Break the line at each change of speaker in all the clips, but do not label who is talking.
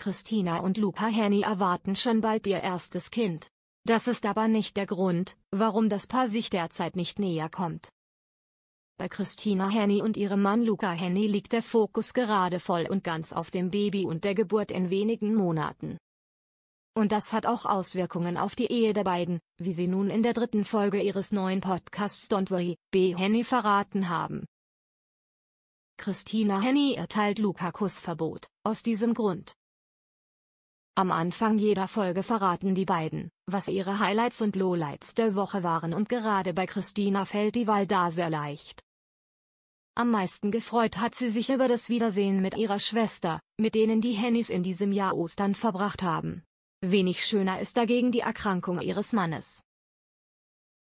Christina und Luca Henny erwarten schon bald ihr erstes Kind. Das ist aber nicht der Grund, warum das Paar sich derzeit nicht näher kommt. Bei Christina Henny und ihrem Mann Luca Henny liegt der Fokus gerade voll und ganz auf dem Baby und der Geburt in wenigen Monaten. Und das hat auch Auswirkungen auf die Ehe der beiden, wie sie nun in der dritten Folge ihres neuen Podcasts Don't Worry, B. Henny verraten haben. Christina Henny erteilt Luca Kussverbot, aus diesem Grund. Am Anfang jeder Folge verraten die beiden, was ihre Highlights und Lowlights der Woche waren und gerade bei Christina fällt die Wahl da sehr leicht. Am meisten gefreut hat sie sich über das Wiedersehen mit ihrer Schwester, mit denen die Hennys in diesem Jahr Ostern verbracht haben. Wenig schöner ist dagegen die Erkrankung ihres Mannes.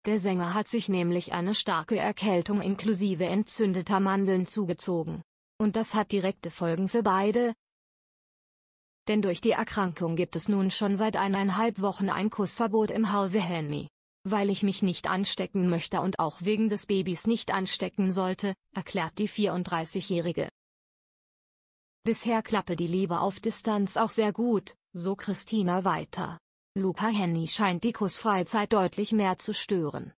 Der Sänger hat sich nämlich eine starke Erkältung inklusive entzündeter Mandeln zugezogen. Und das hat direkte Folgen für beide, denn durch die Erkrankung gibt es nun schon seit eineinhalb Wochen ein Kussverbot im Hause Henny. Weil ich mich nicht anstecken möchte und auch wegen des Babys nicht anstecken sollte, erklärt die 34-Jährige. Bisher klappe die Liebe auf Distanz auch sehr gut, so Christina weiter. Luca Henny scheint die Kussfreizeit deutlich mehr zu stören.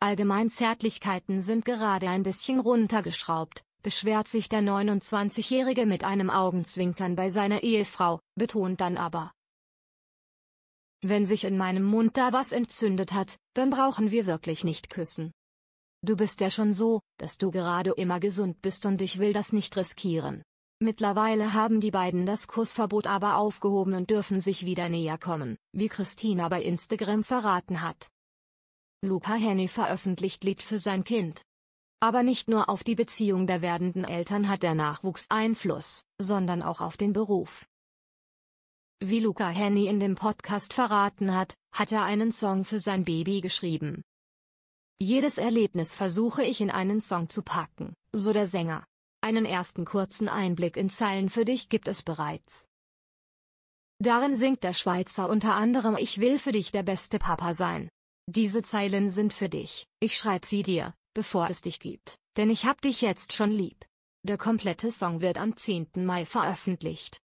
Allgemein Zärtlichkeiten sind gerade ein bisschen runtergeschraubt, beschwert sich der 29-Jährige mit einem Augenzwinkern bei seiner Ehefrau, betont dann aber. Wenn sich in meinem Mund da was entzündet hat, dann brauchen wir wirklich nicht küssen. Du bist ja schon so, dass du gerade immer gesund bist und ich will das nicht riskieren. Mittlerweile haben die beiden das Kussverbot aber aufgehoben und dürfen sich wieder näher kommen, wie Christina bei Instagram verraten hat. Luca Henny veröffentlicht Lied für sein Kind. Aber nicht nur auf die Beziehung der werdenden Eltern hat der Nachwuchs Einfluss, sondern auch auf den Beruf. Wie Luca Henny in dem Podcast verraten hat, hat er einen Song für sein Baby geschrieben. Jedes Erlebnis versuche ich in einen Song zu packen, so der Sänger. Einen ersten kurzen Einblick in Zeilen für dich gibt es bereits. Darin singt der Schweizer unter anderem Ich will für dich der beste Papa sein. Diese Zeilen sind für dich, ich schreib sie dir, bevor es dich gibt, denn ich hab dich jetzt schon lieb. Der komplette Song wird am 10. Mai veröffentlicht.